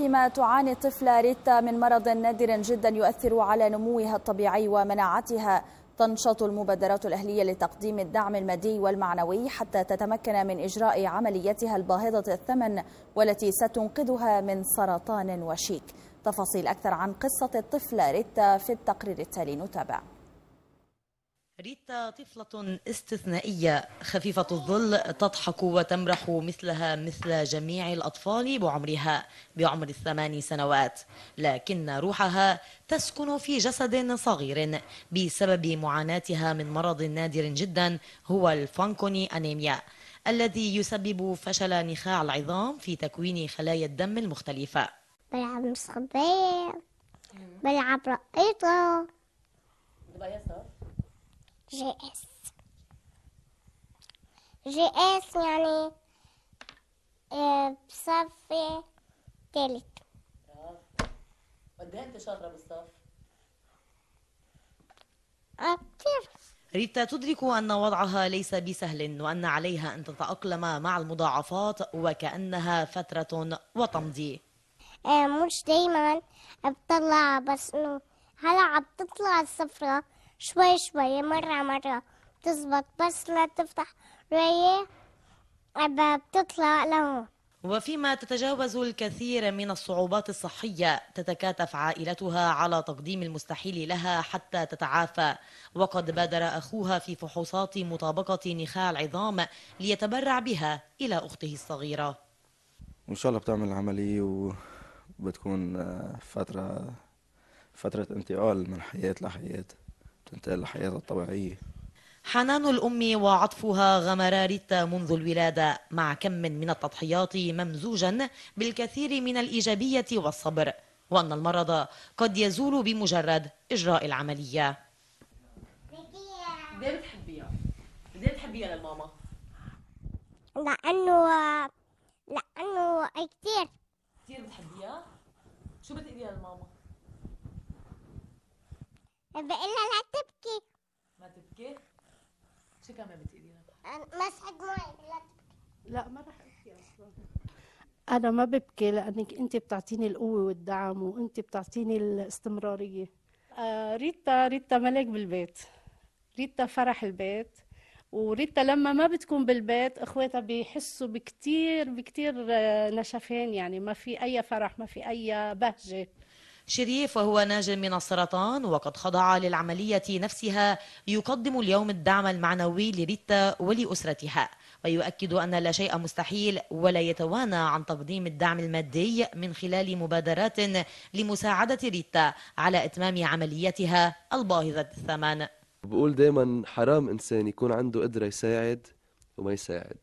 فيما تعاني الطفلة ريتا من مرض نادر جدا يؤثر على نموها الطبيعي ومناعتها تنشط المبادرات الأهلية لتقديم الدعم المادي والمعنوي حتى تتمكن من إجراء عمليتها الباهظة الثمن والتي ستنقذها من سرطان وشيك تفاصيل أكثر عن قصة الطفلة ريتا في التقرير التالي نتابع ريتا طفلة استثنائية خفيفة الظل تضحك وتمرح مثلها مثل جميع الأطفال بعمرها بعمر الثمان سنوات لكن روحها تسكن في جسد صغير بسبب معاناتها من مرض نادر جدا هو الفانكوني أنيميا الذي يسبب فشل نخاع العظام في تكوين خلايا الدم المختلفة بلعب مسخبية بلعب رقيطة جي اس جي اس يعني آه، بصف تالت قد ايه انت شاطره بالصف كثير ريتا تدرك أن وضعها ليس بسهل وأن عليها أن تتأقلم مع المضاعفات وكأنها فترة وتمضي آه، مش دايما بطلع بس انه هلا عم تطلع الصفرة شوي شوي مرة مرة تزبط بس لا تفتح رية بتطلع لهون وفيما تتجاوز الكثير من الصعوبات الصحية تتكاتف عائلتها على تقديم المستحيل لها حتى تتعافى وقد بادر أخوها في فحوصات مطابقة نخاع العظام ليتبرع بها إلى أخته الصغيرة إن شاء الله بتعمل العملية وبتكون آه، فترة فترة انتقال من حياة لحياة تنتقل لحياتها الطبيعية حنان الأم وعطفها غمرا ريتا منذ الولادة مع كم من التضحيات ممزوجا بالكثير من الإيجابية والصبر وأن المرض قد يزول بمجرد إجراء العملية ليه بتحبيها؟ بتحبيها بتحبيها لأنه لأنه كثير كثير بتحبيها؟ شو بتقولي للماما؟ بقول لا تبكي ما تبكي شو كمان بتقولي مسحك معي لا تبكي لا ما راح ابكي اصلا انا ما ببكي لانك انت بتعطيني القوه والدعم وانت بتعطيني الاستمراريه آه ريتا ريتا ملك بالبيت ريتا فرح البيت وريتا لما ما بتكون بالبيت اخواتها بيحسوا بكتير بكتير آه، نشفان يعني ما في اي فرح ما في اي بهجه شريف وهو ناج من السرطان وقد خضع للعملية نفسها يقدم اليوم الدعم المعنوي لريتا ولأسرتها ويؤكد أن لا شيء مستحيل ولا يتوانى عن تقديم الدعم المادي من خلال مبادرات لمساعدة ريتا على إتمام عمليتها الباهظة الثمن بقول دايما حرام إنسان يكون عنده قدرة يساعد وما يساعد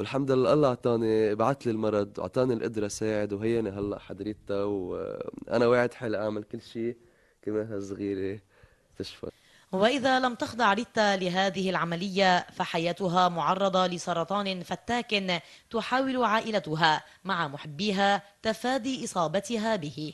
والحمد لله الله اعطاني بعث لي المرض واعطاني القدره ساعد وهيني هلا حضرتها وانا واعد حالي اعمل كل شيء كمان هالصغيره تشفى وإذا لم تخضع ريتا لهذه العملية فحياتها معرضة لسرطان فتاك تحاول عائلتها مع محبيها تفادي إصابتها به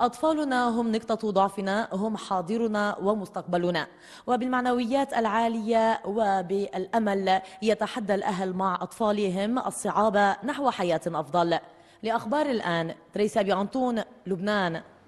أطفالنا هم نقطة ضعفنا هم حاضرنا ومستقبلنا وبالمعنويات العالية وبالأمل يتحدى الأهل مع أطفالهم الصعاب نحو حياة أفضل لأخبار الآن تريسا بيعنتون لبنان